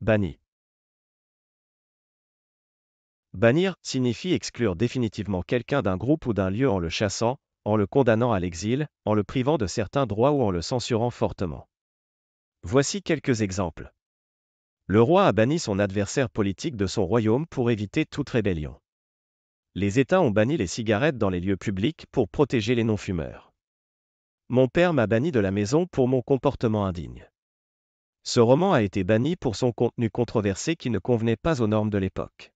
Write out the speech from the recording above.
Banni. Bannir signifie exclure définitivement quelqu'un d'un groupe ou d'un lieu en le chassant, en le condamnant à l'exil, en le privant de certains droits ou en le censurant fortement. Voici quelques exemples. Le roi a banni son adversaire politique de son royaume pour éviter toute rébellion. Les États ont banni les cigarettes dans les lieux publics pour protéger les non-fumeurs. Mon père m'a banni de la maison pour mon comportement indigne. Ce roman a été banni pour son contenu controversé qui ne convenait pas aux normes de l'époque.